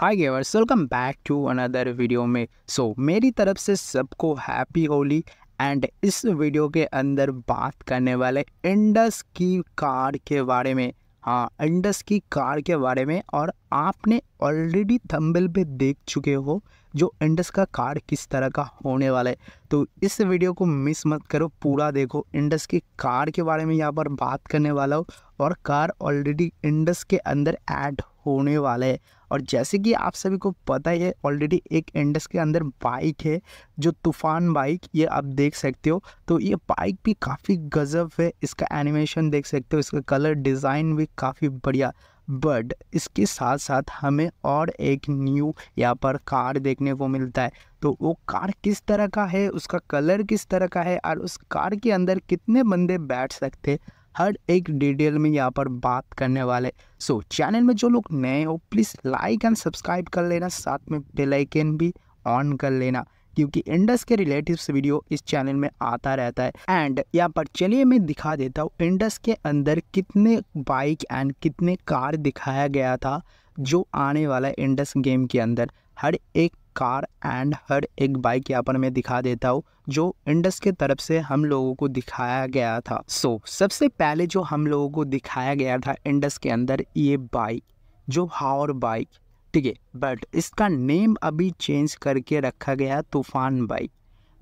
hi gamers welcome back to another video में so so, मेरी तरफ से सबको हैप्पी होली एंड इस वीडियो के अंदर बात करने वाले इंडस की कार के बारे में हाँ इंडस की कार के बारे में और आपने ऑलरेडी थंबल पे देख चुके हो जो इंडस का कार किस तरह का होने वाला है तो इस वीडियो को मिस मत करो पूरा देखो इंडस की कार के बारे में यहाँ पर बात करने वाला हो और कार ऑलरेडी इंडस के अंदर ऐड होने वाला है और जैसे कि आप सभी को पता ही है ऑलरेडी एक इंडस के अंदर बाइक है जो तूफान बाइक ये आप देख सकते हो तो ये बाइक भी काफ़ी गजब है इसका एनिमेशन देख सकते हो इसका कलर डिज़ाइन भी काफ़ी बढ़िया बट इसके साथ साथ हमें और एक न्यू यहाँ पर कार देखने को मिलता है तो वो कार किस तरह का है उसका कलर किस तरह का है और उस कार के अंदर कितने बंदे बैठ सकते हैं हर एक डिटेल में यहाँ पर बात करने वाले सो so, चैनल में जो लोग नए हो प्लीज़ लाइक एंड सब्सक्राइब कर लेना साथ में बेल आइकन भी ऑन कर लेना क्योंकि इंडस के रिलेटिव्स वीडियो इस चैनल में आता रहता है एंड यहाँ पर चलिए मैं दिखा देता हूँ इंडस के अंदर कितने बाइक एंड कितने कार दिखाया गया था जो आने वाला है इंडस गेम के अंदर हर एक कार एंड हर एक बाइक यहाँ पर मैं दिखा देता हूँ जो इंडस के तरफ से हम लोगों को दिखाया गया था सो so, सबसे पहले जो हम लोगों को दिखाया गया था इंडस के अंदर ये बाइक जो हावर बाइक ठीक है बट इसका नेम अभी चेंज करके रखा गया तूफान बाइक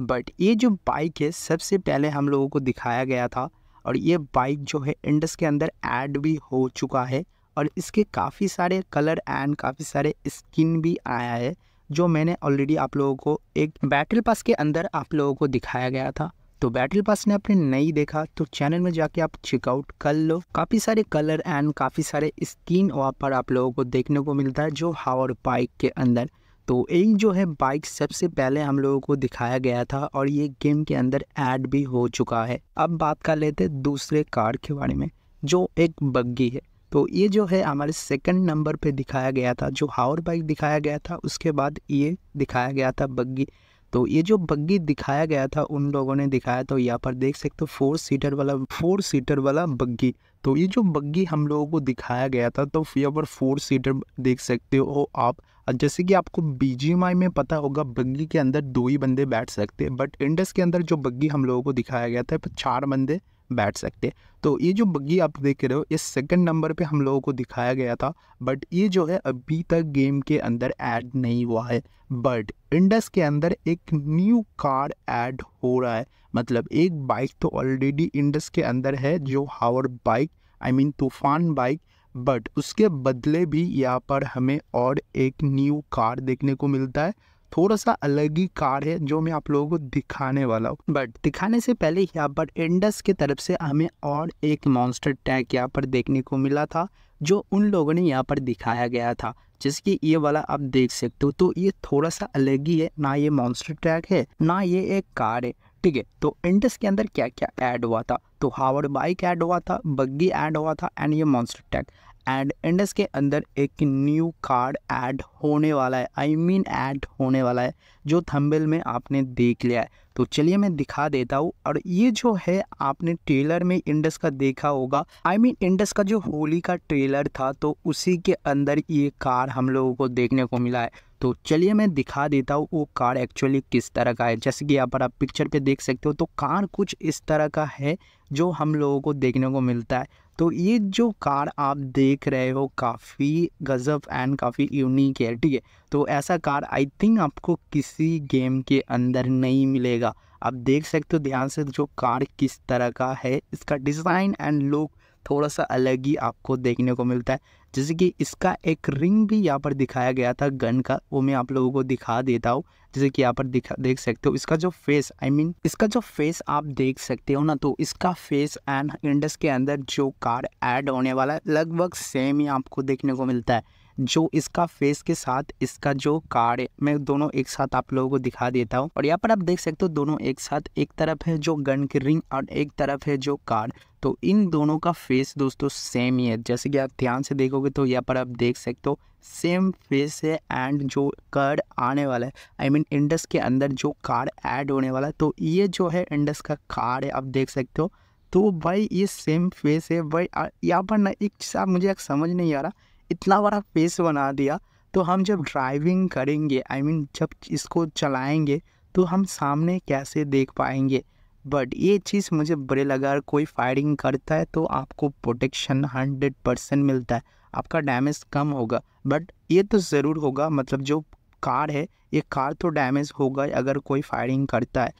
बट ये जो बाइक है सबसे पहले हम लोगों को दिखाया गया था और ये बाइक जो है इंडस के अंदर ऐड भी हो चुका है और इसके काफ़ी सारे कलर एंड काफ़ी सारे स्किन भी आया है जो मैंने ऑलरेडी आप लोगों को एक बैटल पास के अंदर आप लोगों को दिखाया गया था तो बैटल पास ने आपने नहीं देखा तो चैनल में जाके आप चेकआउट कर लो काफ़ी सारे कलर एंड काफ़ी सारे स्किन वहाँ पर आप लोगों को देखने को मिलता है जो हावर बाइक के अंदर तो एक जो है बाइक सबसे पहले हम लोगों को दिखाया गया था और ये गेम के अंदर ऐड भी हो चुका है अब बात कर लेते दूसरे कार के बारे में जो एक बग्गी है तो ये जो है हमारे सेकंड नंबर पे दिखाया गया था जो हावर बाइक दिखाया गया था उसके बाद ये दिखाया गया था बग्गी तो ये जो बग्गी दिखाया गया था उन लोगों ने दिखाया तो यहाँ पर देख सकते हो फोर सीटर वाला फोर सीटर वाला बग्गी तो ये जो बग्गी हम लोगों को दिखाया गया था तो यहाँ पर फोर सीटर देख सकते हो आप जैसे कि आपको बी में पता होगा बग्गी के अंदर दो ही बंदे बैठ सकते हैं बट इंडस के अंदर जो बग्गी हम लोगों को दिखाया गया था चार बंदे बैठ सकते हैं तो ये जो बग्गी आप देख रहे हो ये सेकंड नंबर पे हम लोगों को दिखाया गया था बट ये जो है अभी तक गेम के अंदर ऐड नहीं हुआ है बट इंडस के अंदर एक न्यू कार ऐड हो रहा है मतलब एक बाइक तो ऑलरेडी इंडस के अंदर है जो हावर बाइक आई मीन तूफान बाइक बट उसके बदले भी यहाँ पर हमें और एक न्यू कार देखने को मिलता है थोड़ा सा अलग ही कार है जो मैं आप लोगों को दिखाने वाला हूँ बट दिखाने से पहले यहाँ पर इंडस के तरफ से हमें और एक मॉन्स्टर टैग यहाँ पर देखने को मिला था जो उन लोगों ने यहाँ पर दिखाया गया था जिसकी ये वाला आप देख सकते हो तो ये थोड़ा सा अलग ही है ना ये मॉन्स्टर टैग है ना ये एक कार है ठीक है तो इंडस के अंदर क्या क्या ऐड हुआ था तो हावर बाइक ऐड हुआ था बग्गी ऐड हुआ था एंड ये मॉन्स्टर टैग एंड इंडस के अंदर एक न्यू कार्ड ऐड होने वाला है आई मीन ऐड होने वाला है जो थंबेल में आपने देख लिया है तो चलिए मैं दिखा देता हूँ और ये जो है आपने ट्रेलर में इंडस का देखा होगा आई मीन इंडस का जो होली का ट्रेलर था तो उसी के अंदर ये कार हम लोगों को देखने को मिला है तो चलिए मैं दिखा देता हूँ वो कार एक्चुअली किस तरह का है जैसे कि यहाँ पर आप पिक्चर पे देख सकते हो तो कार कुछ इस तरह का है जो हम लोगों को देखने को मिलता है तो ये जो कार आप देख रहे हो काफ़ी गजब एंड काफ़ी यूनिक है ठीक है तो ऐसा कार आई थिंक आपको किसी गेम के अंदर नहीं मिलेगा आप देख सकते हो ध्यान से जो कार किस तरह का है इसका डिज़ाइन एंड लुक थोड़ा सा अलग ही आपको देखने को मिलता है जैसे कि इसका एक रिंग भी यहाँ पर दिखाया गया था गन का वो मैं आप लोगों को दिखा देता हूँ जैसे कि यहाँ पर दिखा देख सकते हो इसका जो face I I mean mean, इसका जो फेस आप देख सकते हो ना तो इसका फेस एंड इंडस के अंदर जो कार्ड ऐड होने वाला है लगभग सेम ही आपको देखने को मिलता है जो इसका फेस के साथ इसका जो कार्ड है मैं दोनों एक साथ आप लोगों को दिखा देता हूँ और यहाँ पर आप देख सकते हो दोनों एक साथ एक तरफ है जो गन की रिंग और एक तरफ है जो कार्ड तो इन दोनों का फेस दोस्तों सेम ही है जैसे कि आप ध्यान से देखोगे तो यहाँ पर आप देख सकते हो सेम फेस है एंड जो कार्ड आने वाला है आई मीन इंडस के अंदर जो कार्ड ऐड होने वाला है तो ये जो है इंडस का कार्ड है आप देख सकते हो तो भाई ये सेम फेस है भाई यहाँ पर ना एक चीज़ मुझे एक समझ नहीं आ रहा इतना बड़ा फेस बना दिया तो हम जब ड्राइविंग करेंगे आई I मीन mean, जब इसको चलाएंगे तो हम सामने कैसे देख पाएंगे बट ये चीज़ मुझे बुरे लगा अगर कोई फायरिंग करता है तो आपको प्रोटेक्शन हंड्रेड परसेंट मिलता है आपका डैमेज कम होगा बट ये तो ज़रूर होगा मतलब जो कार है ये कार तो डैमेज होगा अगर कोई फायरिंग करता है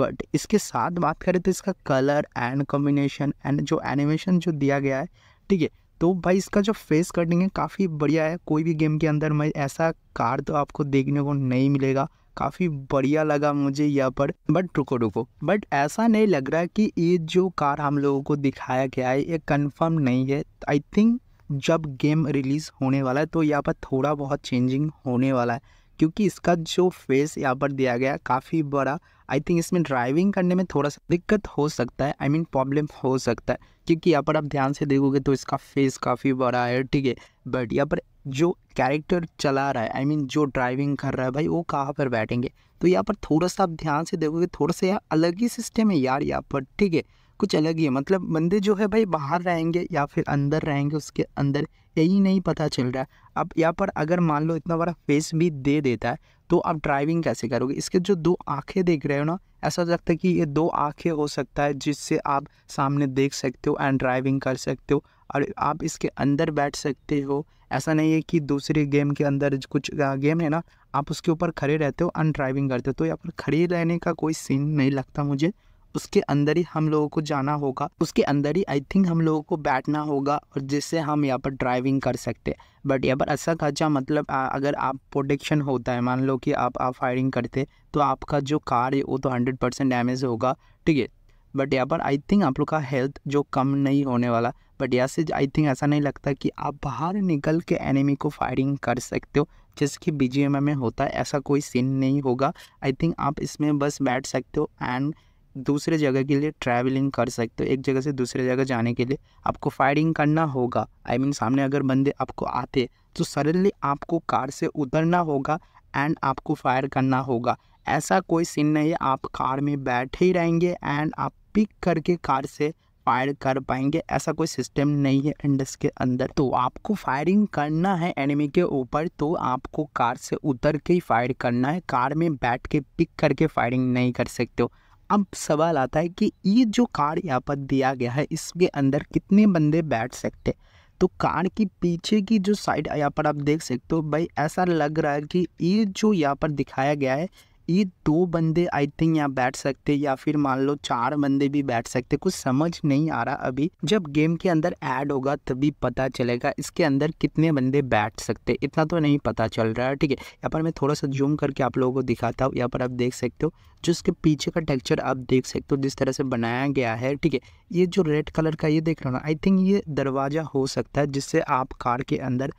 बट इसके साथ बात करें तो इसका कलर एंड कॉम्बिनेशन एंड जो एनिमेशन जो दिया गया है ठीक है तो भाई इसका जो फेस कटिंग है काफ़ी बढ़िया है कोई भी गेम के अंदर मैं ऐसा कार तो आपको देखने को नहीं मिलेगा काफ़ी बढ़िया लगा मुझे यह पर बट रुको रुको बट ऐसा नहीं लग रहा कि ये जो कार हम लोगों को दिखाया गया है ये कंफर्म नहीं है आई थिंक जब गेम रिलीज़ होने वाला है तो यहाँ पर थोड़ा बहुत चेंजिंग होने वाला है क्योंकि इसका जो फेस यहाँ पर दिया गया काफ़ी बड़ा आई थिंक इसमें ड्राइविंग करने में थोड़ा सा दिक्कत हो सकता है आई मीन प्रॉब्लम हो सकता है क्योंकि यहाँ पर आप ध्यान से देखोगे तो इसका फेस काफ़ी बड़ा है ठीक है बट यहाँ पर जो कैरेक्टर चला रहा है आई I मीन mean, जो ड्राइविंग कर रहा है भाई वो कहाँ पर बैठेंगे तो यहाँ पर थोड़ा सा आप ध्यान से देखोगे थोड़ा सा यहाँ अलग ही सिस्टम है यार यहाँ पर ठीक है कुछ अलग ही है मतलब बंदे जो है भाई बाहर रहेंगे या फिर अंदर रहेंगे उसके अंदर यही नहीं पता चल रहा है अब यहाँ पर अगर मान लो इतना बड़ा फेस भी दे देता है तो आप ड्राइविंग कैसे करोगे इसके जो दो आंखें देख रहे हो ना ऐसा लगता है कि ये दो आंखें हो सकता है जिससे आप सामने देख सकते हो एंड ड्राइविंग कर सकते हो और आप इसके अंदर बैठ सकते हो ऐसा नहीं है कि दूसरे गेम के अंदर कुछ गेम है ना आप उसके ऊपर खड़े रहते हो एंड ड्राइविंग करते हो तो यहाँ पर खड़े रहने का कोई सीन नहीं लगता मुझे उसके अंदर ही हम लोगों को जाना होगा उसके अंदर ही आई थिंक हम लोगों को बैठना होगा और जिससे हम यहाँ पर ड्राइविंग कर सकते हैं बट यहाँ पर ऐसा खर्चा मतलब आ, अगर आप प्रोटेक्शन होता है मान लो कि आप आप फायरिंग करते तो आपका जो कार है वो तो हंड्रेड परसेंट डैमेज होगा ठीक है बट यहाँ पर आई थिंक आप लोग का हेल्थ जो कम नहीं होने वाला बट यहाँ से आई थिंक ऐसा नहीं लगता कि आप बाहर निकल के एनिमी को फायरिंग कर सकते हो जिसकी बी जी एम में होता है ऐसा कोई सीन नहीं होगा आई थिंक आप इसमें बस बैठ सकते हो एंड दूसरे जगह के लिए ट्रैवलिंग कर सकते हो एक जगह से दूसरे जगह जाने के लिए आपको फायरिंग करना होगा आई I मीन mean, सामने अगर बंदे आपको आते तो सडनली आपको कार से उतरना होगा एंड आपको फायर करना होगा ऐसा कोई सीन नहीं है आप कार में बैठे ही रहेंगे एंड आप पिक करके कार से फायर कर पाएंगे ऐसा कोई सिस्टम नहीं है इंडस के अंदर तो आपको फायरिंग करना है एनिमी के ऊपर तो आपको कार से उतर के ही फायर करना है कार में बैठ के पिक करके फायरिंग नहीं कर सकते हो अब सवाल आता है कि ये जो कार्ड यहाँ पर दिया गया है इसके अंदर कितने बंदे बैठ सकते तो कार्ड की पीछे की जो साइड यहाँ पर आप देख सकते हो भाई ऐसा लग रहा है कि ये जो यहाँ पर दिखाया गया है ये दो बंदे आई थिंक यहाँ बैठ सकते या फिर मान लो चार बंदे भी बैठ सकते कुछ समझ नहीं आ रहा अभी जब गेम के अंदर ऐड होगा तभी पता चलेगा इसके अंदर कितने बंदे बैठ सकते इतना तो नहीं पता चल रहा है ठीक है यहाँ पर मैं थोड़ा सा जूम करके आप लोगों को दिखाता हूँ यहाँ पर आप देख सकते हो जो इसके पीछे का टेक्चर आप देख सकते हो जिस तरह से बनाया गया है ठीक है ये जो रेड कलर का ये देख रहा हूँ ना आई थिंक ये दरवाज़ा हो सकता है जिससे आप कार के अंदर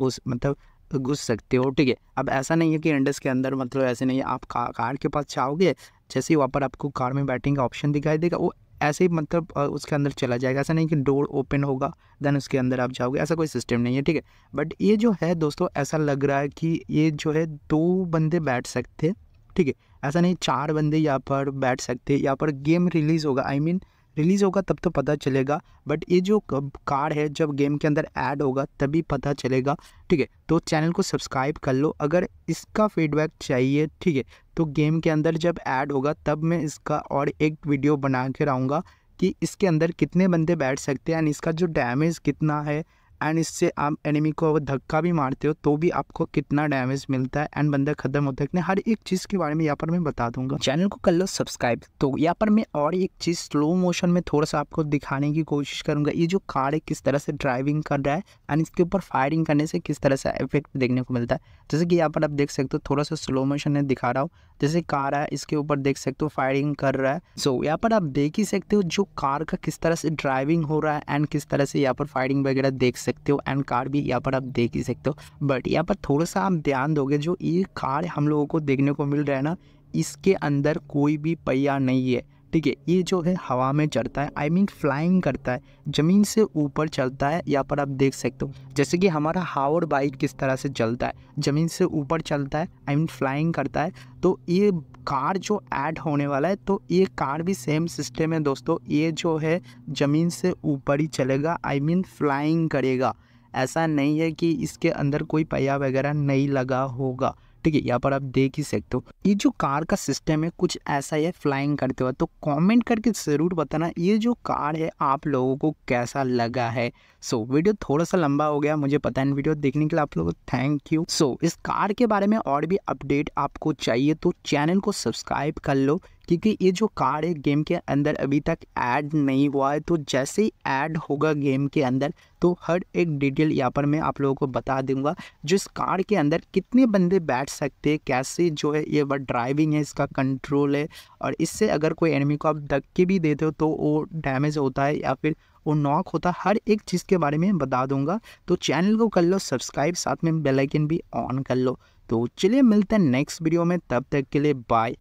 हो मतलब घुस सकते हो ठीक है अब ऐसा नहीं है कि इंडस के अंदर मतलब ऐसे नहीं है आप का, कार के पास जाओगे जैसे ही वहाँ पर आपको कार में बैटिंग का ऑप्शन दिखाई देगा वो ऐसे ही मतलब उसके अंदर चला जाएगा ऐसा नहीं कि डोर ओपन होगा देन उसके अंदर आप जाओगे ऐसा कोई सिस्टम नहीं है ठीक है बट ये जो है दोस्तों ऐसा लग रहा है कि ये जो है दो बंदे बैठ सकते हैं ठीक है ऐसा नहीं चार बंदे यहाँ पर बैठ सकते यहाँ पर गेम रिलीज़ होगा I I mean mean, release होगा तब तो पता चलेगा बट ये जो कार्ड है जब गेम के अंदर ऐड होगा तभी पता चलेगा ठीक है तो चैनल को सब्सक्राइब कर लो अगर इसका फीडबैक चाहिए ठीक है तो गेम के अंदर जब ऐड होगा तब मैं इसका और एक वीडियो बना कर आऊँगा कि इसके अंदर कितने बंदे बैठ सकते हैं एंड इसका जो डैमेज कितना है एंड इससे आप एनिमी को धक्का भी मारते हो तो भी आपको कितना डैमेज मिलता है एंड बंदा खत्म होता है हर एक चीज़ के बारे में यहाँ पर मैं बता दूंगा चैनल को कर लो सब्सक्राइब तो यहाँ पर मैं और एक चीज़ स्लो मोशन में थोड़ा सा आपको दिखाने की कोशिश करूंगा ये जो कार है किस तरह से ड्राइविंग कर रहा है एंड इसके ऊपर फायरिंग करने से किस तरह से इफेक्ट देखने को मिलता है जैसे कि यहाँ पर आप देख सकते हो थोड़ा सा स्लो मोशन में दिखा रहा हूँ जैसे कार है इसके ऊपर देख सकते हो फायरिंग कर रहा है सो so, यहाँ पर आप देख ही सकते हो जो कार का किस तरह से ड्राइविंग हो रहा है एंड किस तरह से यहाँ पर फायरिंग वगैरह देख सकते हो एंड कार भी यहाँ पर आप देख ही सकते हो बट यहाँ पर थोड़ा सा आप ध्यान दोगे जो ये कार हम लोगों को देखने को मिल रहा है ना इसके अंदर कोई भी पहिया नहीं है ठीक है ये जो है हवा में चढ़ता है आई मीन फ्लाइंग करता है ज़मीन से ऊपर चलता है यहाँ पर आप देख सकते हो जैसे कि हमारा हावर बाइक किस तरह से चलता है ज़मीन से ऊपर चलता है आई मीन फ्लाइंग करता है तो ये कार जो ऐड होने वाला है तो ये कार भी सेम सिस्टम है दोस्तों ये जो है ज़मीन से ऊपर ही चलेगा आई मीन फ्लाइंग करेगा ऐसा नहीं है कि इसके अंदर कोई पहिया वगैरह नहीं लगा होगा ठीक है यहाँ पर आप देख ही सकते हो ये जो कार का सिस्टम है कुछ ऐसा है फ्लाइंग करते हुए तो कमेंट करके ज़रूर बताना ये जो कार है आप लोगों को कैसा लगा है सो so, वीडियो थोड़ा सा लंबा हो गया मुझे पता है वीडियो देखने के लिए आप लोगों को थैंक यू सो so, इस कार के बारे में और भी अपडेट आपको चाहिए तो चैनल को सब्सक्राइब कर लो क्योंकि ये जो कार्ड है गेम के अंदर अभी तक ऐड नहीं हुआ है तो जैसे ही ऐड होगा गेम के अंदर तो हर एक डिटेल यहाँ पर मैं आप लोगों को बता दूंगा जिस कार के अंदर कितने बंदे बैठ सकते हैं कैसे जो है ये वह ड्राइविंग है इसका कंट्रोल है और इससे अगर कोई एनिमी को आप धक्के के भी देते हो तो वो डैमेज होता है या फिर वो नॉक होता हर एक चीज़ के बारे में बता दूंगा तो चैनल को कर लो सब्सक्राइब साथ में बेलाइकन भी ऑन कर लो तो चलिए मिलते हैं नेक्स्ट वीडियो में तब तक के लिए बाय